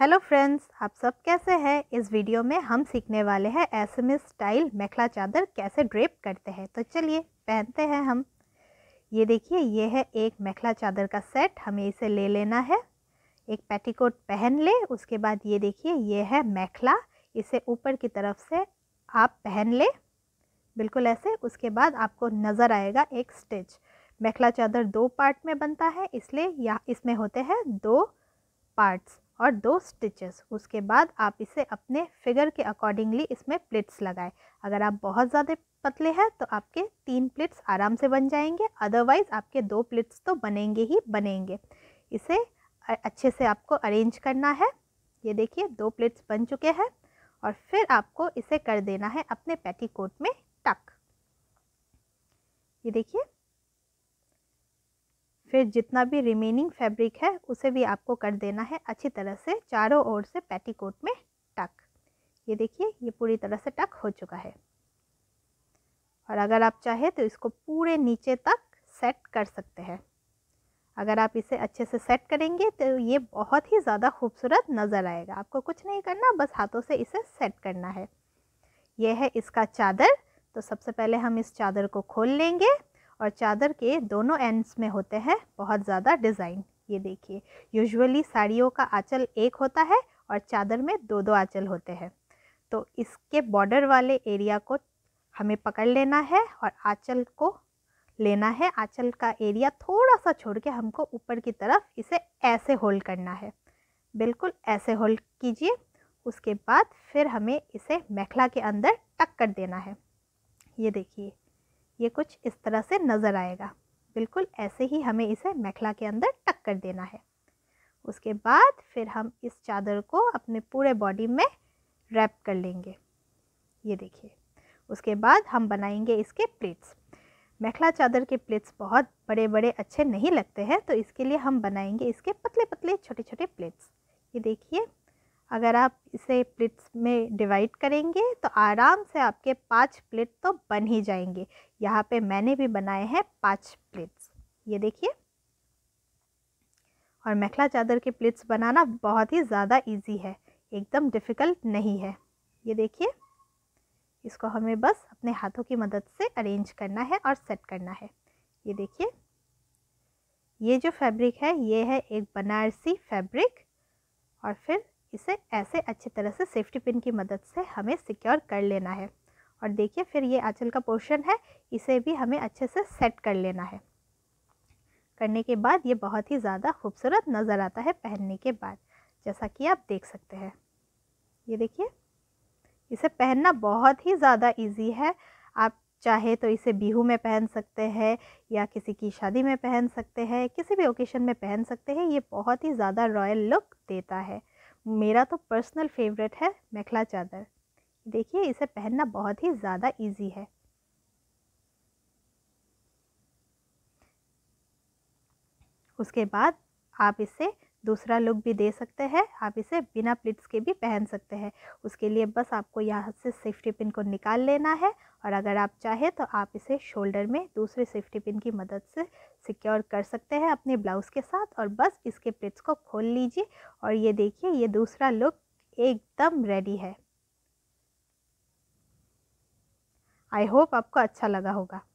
hello friends आप सब कैसे हैं इस वीडियो में हम सीखने वाले हैं एसएमएस स्टाइल मेखला चादर कैसे ड्रेप करते हैं तो चलिए पहनते हैं हम ये देखिए ये है एक मेखला चादर का सेट हमें इसे ले लेना है एक पेटीकोट पहन ले उसके बाद ये देखिए ये है मेखला इसे ऊपर की तरफ से आप पहन ले बिल्कुल ऐसे उसके बाद आपको नज़र आएगा एक स्टिच मेखला चादर दो पार्ट में बनता है इसलिए या इसमें होते हैं दो पार्ट्स और दो स्टिचेस उसके बाद आप इसे अपने फिगर के अकॉर्डिंगली इसमें प्लेट्स लगाएं अगर आप बहुत ज़्यादा पतले हैं तो आपके तीन प्लेट्स आराम से बन जाएंगे अदरवाइज़ आपके दो प्लेट्स तो बनेंगे ही बनेंगे इसे अच्छे से आपको अरेंज करना है ये देखिए दो प्लेट्स बन चुके हैं और फिर आपको इसे कर देना है अपने पेटीकोट में टक ये देखिए फिर जितना भी रिमेनिंग फैब्रिक है उसे भी आपको कर देना है अच्छी तरह से चारों ओर से पेटीकोट में टक ये देखिए ये पूरी तरह से टक हो चुका है और अगर आप चाहे तो इसको पूरे नीचे तक सेट कर सकते हैं अगर आप इसे अच्छे से सेट करेंगे तो ये बहुत ही ज़्यादा खूबसूरत नज़र आएगा आपको कुछ नहीं करना बस हाथों से इसे सेट करना है यह है इसका चादर तो सबसे पहले हम इस चादर को खोल लेंगे और चादर के दोनों एंड्स में होते हैं बहुत ज़्यादा डिज़ाइन ये देखिए यूजुअली साड़ियों का आँचल एक होता है और चादर में दो दो आँचल होते हैं तो इसके बॉर्डर वाले एरिया को हमें पकड़ लेना है और आँचल को लेना है आँचल का एरिया थोड़ा सा छोड़ के हमको ऊपर की तरफ इसे ऐसे होल्ड करना है बिल्कुल ऐसे होल्ड कीजिए उसके बाद फिर हमें इसे मेखला के अंदर टक कर देना है ये देखिए ये कुछ इस तरह से नज़र आएगा बिल्कुल ऐसे ही हमें इसे मेखला के अंदर टक कर देना है उसके बाद फिर हम इस चादर को अपने पूरे बॉडी में रैप कर लेंगे ये देखिए उसके बाद हम बनाएंगे इसके प्लेट्स मेखला चादर के प्लेट्स बहुत बड़े बड़े अच्छे नहीं लगते हैं तो इसके लिए हम बनाएंगे इसके पतले पतले छोटे छोटे प्लेट्स ये देखिए अगर आप इसे प्लेट्स में डिवाइड करेंगे तो आराम से आपके पांच प्लेट तो बन ही जाएंगे यहाँ पे मैंने भी बनाए हैं पांच प्लेट्स ये देखिए और मेखला चादर के प्लेट्स बनाना बहुत ही ज़्यादा इजी है एकदम डिफ़िकल्ट नहीं है ये देखिए इसको हमें बस अपने हाथों की मदद से अरेंज करना है और सेट करना है ये देखिए ये जो फैब्रिक है ये है एक बनारसी फैब्रिक और फिर इसे ऐसे अच्छी तरह से सेफ्टी पिन की मदद से हमें सिक्योर कर लेना है और देखिए फिर ये आंचल का पोर्शन है इसे भी हमें अच्छे से सेट कर लेना है करने के बाद ये बहुत ही ज़्यादा खूबसूरत नज़र आता है पहनने के बाद जैसा कि आप देख सकते हैं ये देखिए इसे पहनना बहुत ही ज़्यादा इजी है आप चाहे तो इसे बिहू में पहन सकते हैं या किसी की शादी में पहन सकते हैं किसी भी ओकेशन में पहन सकते हैं ये बहुत ही ज़्यादा रॉयल लुक देता है मेरा तो पर्सनल फेवरेट है मेखला चादर देखिए इसे पहनना बहुत ही ज़्यादा इजी है उसके बाद आप इसे दूसरा लुक भी दे सकते हैं आप इसे बिना प्लिट्स के भी पहन सकते हैं उसके लिए बस आपको यहाँ से सेफ्टी पिन को निकाल लेना है और अगर आप चाहें तो आप इसे शोल्डर में दूसरे सेफ्टी पिन की मदद से सिक्योर कर सकते हैं अपने ब्लाउज़ के साथ और बस इसके प्लिट्स को खोल लीजिए और ये देखिए ये दूसरा लुक एकदम रेडी है आई होप आपको अच्छा लगा होगा